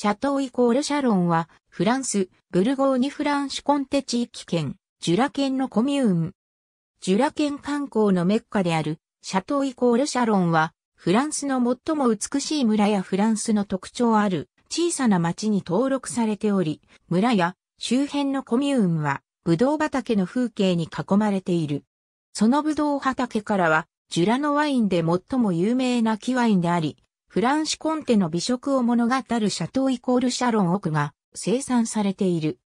シャトーイコールシャロンは、フランス、ブルゴーニュフランシュコンテ地域圏、ジュラ県のコミューン。ジュラ県観光のメッカである、シャトーイコールシャロンは、フランスの最も美しい村やフランスの特徴ある小さな町に登録されており、村や周辺のコミューンは、ブドウ畑の風景に囲まれている。そのブドウ畑からは、ジュラのワインで最も有名なキワインであり、フランシュコンテの美食を物語るシャトーイコールシャロン奥が生産されている。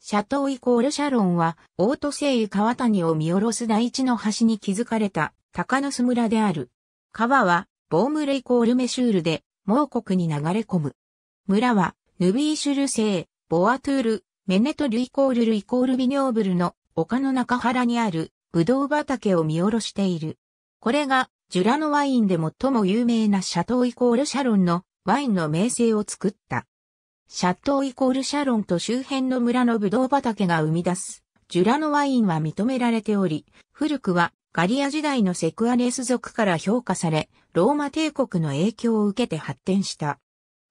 シャトーイコールシャロンは、オートセイ川谷を見下ろす大地の端に築かれた高野巣村である。川は、ボームレイコールメシュールで、猛国に流れ込む。村は、ヌビーシュルセイ、ボアトゥール、メネトルイコールルイコールビニョーブルの丘の中原にあるブドウ畑を見下ろしている。これがジュラのワインで最も有名なシャトーイコールシャロンのワインの名声を作った。シャトーイコールシャロンと周辺の村のブドウ畑が生み出すジュラのワインは認められており、古くはガリア時代のセクアネス族から評価され、ローマ帝国の影響を受けて発展した。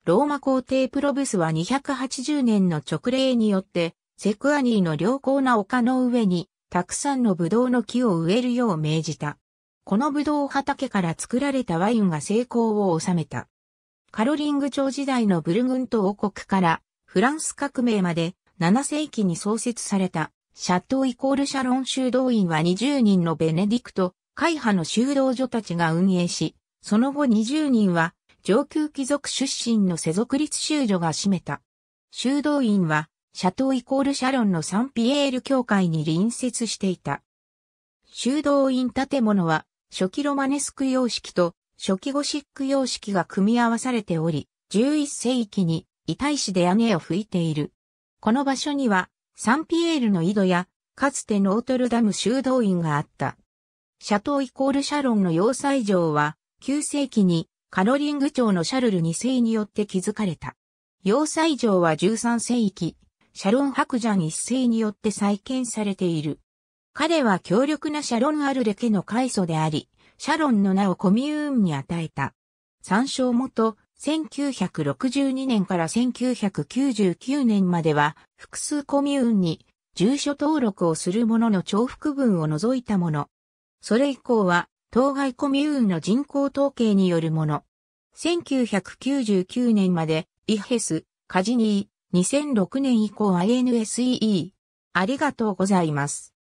ローマ皇帝プロブスは280年の直令によって、セクアニーの良好な丘の上に、たくさんのブドウの木を植えるよう命じた。このブドウ畑から作られたワインが成功を収めた。カロリング朝時代のブルグント王国からフランス革命まで7世紀に創設されたシャトーイコールシャロン修道院は20人のベネディクト、会派の修道所たちが運営し、その後20人は上級貴族出身の世俗立修女が占めた。修道院は、シャトーイコールシャロンのサンピエール教会に隣接していた。修道院建物は、初期ロマネスク様式と初期ゴシック様式が組み合わされており、11世紀に遺体市で屋根を吹いている。この場所にはサンピエールの井戸やかつてノートルダム修道院があった。シャトーイコールシャロンの要塞城は9世紀にカロリング町のシャルル2世によって築かれた。要塞城は13世紀、シャロン白ジャ1世によって再建されている。彼は強力なシャロン・アルレ家の開祖であり、シャロンの名をコミューンに与えた。参照元、1962年から1999年までは、複数コミューンに住所登録をする者の重複分を除いたもの。それ以降は、当該コミューンの人口統計によるもの。1999年まで、イヘス、カジニー、2006年以降 INSEE。ありがとうございます。